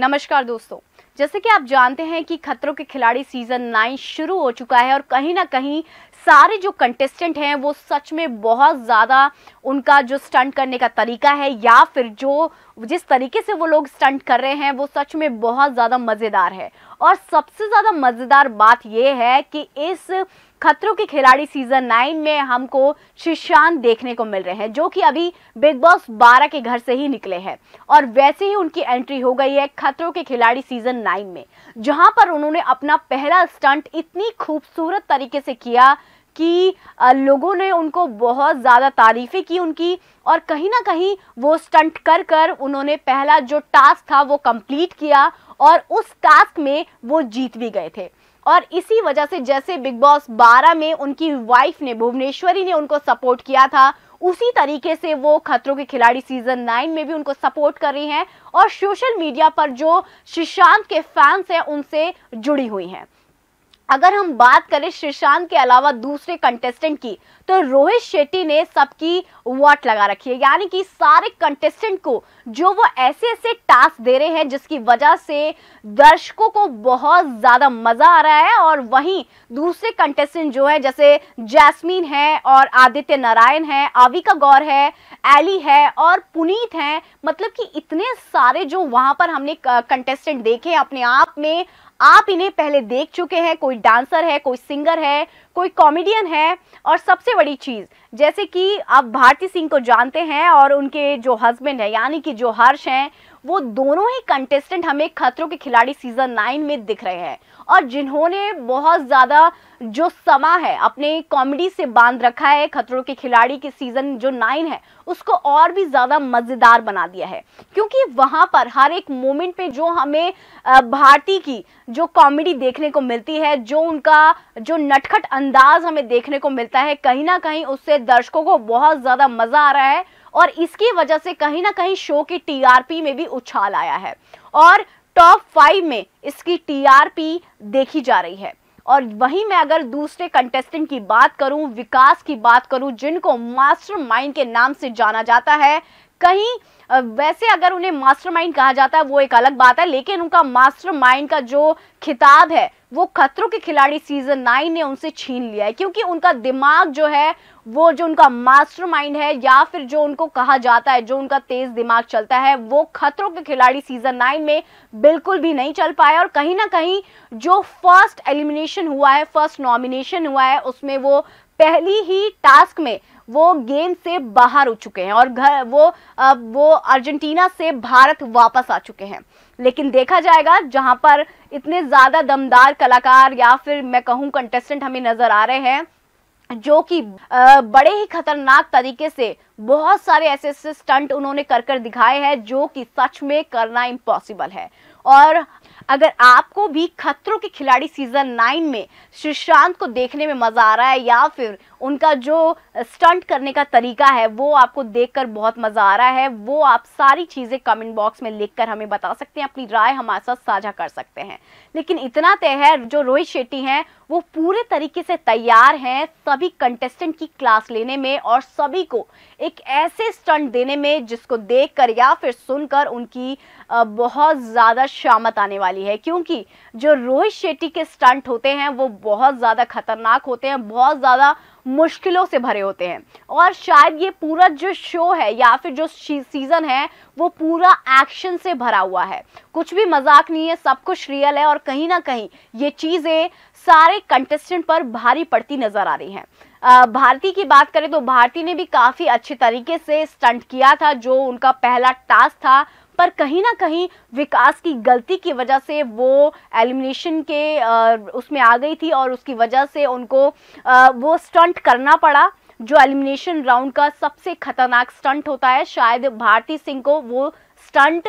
नमस्कार दोस्तों जैसे कि आप जानते हैं कि खतरों के खिलाड़ी सीजन नाइन शुरू हो चुका है और कहीं ना कहीं सारे जो कंटेस्टेंट हैं वो सच में बहुत ज़्यादा उनका जो स्टंट करने का तरीका है या फिर जो जिस तरीके से वो लोग स्टंट कर रहे हैं वो सच में बहुत ज़्यादा मज़ेदार है और सबसे ज़्यादा मज़ेदार बात यह है कि इस खतरों के खिलाड़ी सीजन नाइन में हमको शिशांत देखने को मिल रहे हैं जो कि अभी बिग बॉस बारह के घर से ही निकले हैं और वैसे ही उनकी एंट्री हो गई है खतरों के खिलाड़ी सीजन नाइन में जहां पर उन्होंने अपना पहला स्टंट इतनी खूबसूरत तरीके से किया कि लोगों ने उनको बहुत ज़्यादा तारीफ़ें की उनकी और कहीं ना कहीं वो स्टंट कर कर उन्होंने पहला जो टास्क था वो कंप्लीट किया और उस टास्क में वो जीत भी गए थे और इसी वजह से जैसे बिग बॉस 12 में उनकी वाइफ ने भुवनेश्वरी ने उनको सपोर्ट किया था उसी तरीके से वो खतरों के खिलाड़ी सीजन नाइन में भी उनको सपोर्ट कर रही हैं और सोशल मीडिया पर जो सुशांत के फैंस हैं उनसे जुड़ी हुई हैं अगर हम बात करें श्रीशांत के अलावा दूसरे कंटेस्टेंट की तो रोहित शेट्टी ने सबकी वॉट लगा रखी है यानी कि सारे कंटेस्टेंट को जो वो ऐसे ऐसे टास्क दे रहे हैं जिसकी वजह से दर्शकों को बहुत ज़्यादा मज़ा आ रहा है और वहीं दूसरे कंटेस्टेंट जो है जैसे जैस्मीन है और आदित्य नारायण है आविका गौर है एली है और पुनीत है मतलब कि इतने सारे जो वहाँ पर हमने कंटेस्टेंट देखे अपने आप में आप इन्हें पहले देख चुके हैं कोई डांसर है कोई सिंगर है कोई कॉमेडियन है और सबसे बड़ी चीज़ जैसे कि आप भारती सिंह को जानते हैं और उनके जो हस्बैंड है यानी कि जो हर्ष हैं वो दोनों ही कंटेस्टेंट हमें खतरों के खिलाड़ी सीजन नाइन में दिख रहे हैं और जिन्होंने बहुत ज़्यादा जो समा है अपने कॉमेडी से बांध रखा है खतरों के खिलाड़ी के सीज़न जो नाइन है उसको और भी ज़्यादा मज़ेदार बना दिया है क्योंकि वहां पर हर एक मोमेंट पे जो हमें भारती की जो कॉमेडी देखने को मिलती है जो उनका जो नटखट अंदाज हमें देखने को मिलता है कहीं ना कहीं उससे दर्शकों को बहुत ज़्यादा मज़ा आ रहा है और इसकी वजह से कहीं ना कहीं शो की टीआरपी में भी उछाल आया है और टॉप फाइव में इसकी टीआरपी देखी जा रही है और वहीं मैं अगर दूसरे कंटेस्टेंट की बात करूं विकास की बात करूं जिनको मास्टरमाइंड के नाम से जाना जाता है कहीं वैसे अगर उन्हें मास्टरमाइंड कहा जाता है वो एक अलग बात है लेकिन उनका मास्टरमाइंड का जो खिताब है वो खतरों के खिलाड़ी सीजन नाइन ने उनसे छीन लिया है क्योंकि उनका दिमाग जो है वो जो उनका मास्टरमाइंड है या फिर जो उनको कहा जाता है जो उनका तेज दिमाग चलता है वो खतरों के खिलाड़ी सीजन नाइन में बिल्कुल भी नहीं चल पाया और कहीं ना कहीं जो फर्स्ट एलिमिनेशन हुआ है फर्स्ट नॉमिनेशन हुआ है उसमें वो पहली ही टास्क में वो गेम से बाहर हो चुके हैं और घर वो वो अर्जेंटीना से भारत वापस आ चुके हैं लेकिन देखा जाएगा जहां पर इतने ज़्यादा दमदार कलाकार या फिर मैं कहूँ कंटेस्टेंट हमें नज़र आ रहे हैं जो कि बड़े ही खतरनाक तरीके से बहुत सारे ऐसे ऐसे स्टंट उन्होंने कर कर दिखाए हैं जो कि सच में करना इम्पॉसिबल है और अगर आपको भी खतरों के खिलाड़ी सीजन नाइन में सुशांत को देखने में मजा आ रहा है या फिर उनका जो स्टंट करने का तरीका है वो आपको देखकर बहुत मजा आ रहा है वो आप सारी चीजें कमेंट बॉक्स में लिखकर हमें बता सकते हैं अपनी राय हमारे साथ साझा कर सकते हैं लेकिन इतना तय है जो रोहित शेट्टी हैं वो पूरे तरीके से तैयार हैं सभी कंटेस्टेंट की क्लास लेने में और सभी को एक ऐसे स्टंट देने में जिसको देखकर या फिर सुनकर उनकी बहुत ज़्यादा शामत आने वाली वाली है क्योंकि जो रोहित शेट्टी के स्टंट होते हैं वो बहुत ज़्यादा खतरनाक होते हैं बहुत ज़्यादा मुश्किलों से भरे होते हैं और शायद ये पूरा जो शो है या फिर जो सीज़न है वो पूरा एक्शन से भरा हुआ है कुछ भी मजाक नहीं है सब कुछ रियल है और कहीं ना कहीं ये चीज़ें सारे कंटेस्टेंट पर भारी पड़ती नज़र आ रही हैं भारती की बात करें तो भारती ने भी काफ़ी अच्छे तरीके से स्टंट किया था जो उनका पहला टास्क था पर कहीं ना कहीं विकास की गलती की वजह से वो एलिमिनेशन के उसमें आ गई थी और उसकी वजह से उनको वो स्टंट करना पड़ा जो एलिमिनेशन राउंड का सबसे खतरनाक स्टंट होता है शायद भारती सिंह को वो स्टंट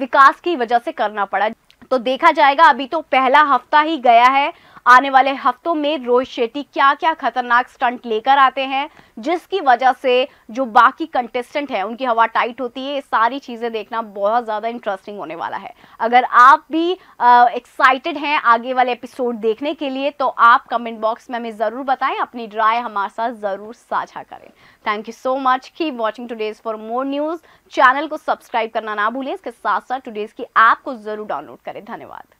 विकास की वजह से करना पड़ा तो देखा जाएगा अभी तो पहला हफ्ता ही गया है आने वाले हफ्तों में रोहित शेट्टी क्या क्या खतरनाक स्टंट लेकर आते हैं जिसकी वजह से जो बाकी कंटेस्टेंट हैं उनकी हवा टाइट होती है ये सारी चीज़ें देखना बहुत ज़्यादा इंटरेस्टिंग होने वाला है अगर आप भी एक्साइटेड हैं आगे वाले एपिसोड देखने के लिए तो आप कमेंट बॉक्स में हमें ज़रूर बताएं अपनी राय हमारे साथ ज़रूर साझा करें थैंक यू सो मच की watching today's for more news channel को सब्सक्राइब करना ना भूलें इसके साथ साथ टूडेज़ की ऐप को ज़रूर डाउनलोड करें धन्यवाद